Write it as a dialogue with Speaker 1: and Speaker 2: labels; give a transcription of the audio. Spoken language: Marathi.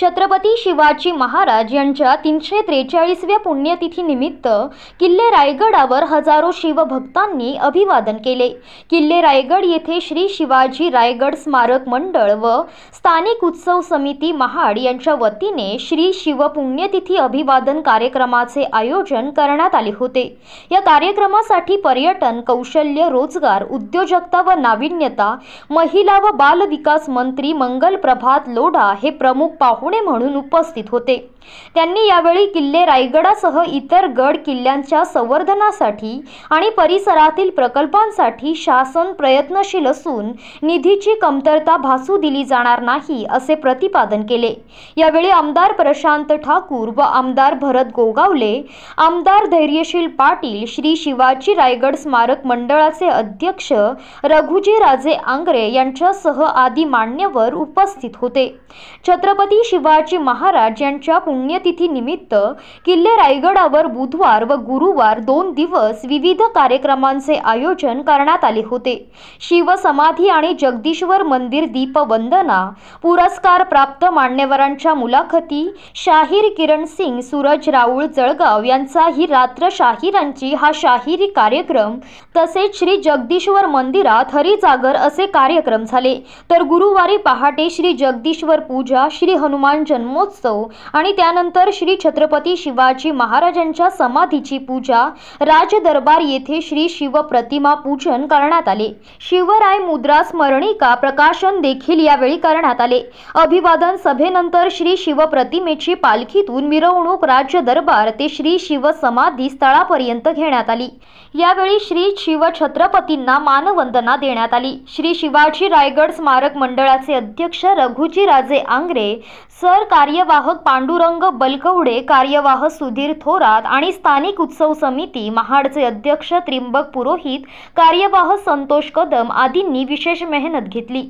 Speaker 1: छत्रपती शिवाजी महाराज यांच्या तीनशे त्रेचाळीसव्या पुण्यतिथीनिमित्त किल्ले रायगडावर हजारो शिवभक्तांनी अभिवादन केले किल्ले रायगड येथे श्री शिवाजी रायगड स्मारक मंडळ व स्थानिक उत्सव समिती महाड यांच्या वतीने श्री शिव पुण्यतिथी अभिवादन कार्यक्रमाचे आयोजन करण्यात आले होते या कार्यक्रमासाठी पर्यटन कौशल्य रोजगार उद्योजकता व नाविन्यता महिला व बालविकास मंत्री मंगल प्रभात लोढा हे प्रमुख पाहुणे पाहुणे म्हणून उपस्थित होते त्यांनी यावेळी किल्ले रायगडासह इतर गड किल्ल्यांच्या संवर्धनासाठी आणि परिसरातील प्रकल्पांसाठी शासन प्रयत्नशील असून निधीची कमतरता भासू दिली जाणार नाही असे प्रतिपादन केले यावेळी आमदार प्रशांत ठाकूर व आमदार भरत गोगावले आमदार धैर्यशील पाटील श्री शिवाजी रायगड स्मारक मंडळाचे अध्यक्ष रघुजी राजे आंग्रे यांच्यासह आदी मान्यवर उपस्थित होते छत्रपती शिवाजी महाराज यांच्या पुण्यतिथी निमित्त किल्ले रायगडावर बुधवार व गुरुवार दोन दिवस विविध कार्यक्रमांचे आयोजन करण्यात आले होते शिवसमाधी आणि जगदीश्वर मंदिर दीपवंदना पुरस्कार प्राप्त मान्यवरांच्या मुलाखती शाहीर किरण सिंग सूरज राऊळ जळगाव यांचा ही रात्र शाहिरांची हा शाहिरी कार्यक्रम तसेच श्री जगदीश्वर मंदिरात हरिजागर असे कार्यक्रम झाले तर गुरुवारी पहाटे श्री जगदीश्वर पूजा श्री हनुमान हनुमान जन्मोत्सव आणि त्यानंतर श्री छत्रपती शिवाजी महाराजांच्या समाधीची पूजा राजदरबार येथे श्री शिवप्रतिमा पूजन करण्यात आले शिवराय मुद्रा स्मरणिका प्रकाशन देखील यावेळी करण्यात आले अभिवादन सभेनंतर श्री शिवप्रतिमेची पालखीतून मिरवणूक राज्य दरबार ते श्री शिव समाधी स्थळापर्यंत घेण्यात आली यावेळी श्री शिव छत्रपतींना मानवंदना देण्यात आली श्री शिवाजी रायगड स्मारक मंडळाचे अध्यक्ष रघुजी राजे आंग्रे सर कार्यवाहक पांडुरंग बलकवडे कार्यवाह सुधीर थोरात आणि स्थानिक उत्सव समिती महाडचे अध्यक्ष त्रिंबक पुरोहित कार्यवाह संतोष कदम आदींनी विशेष मेहनत घेतली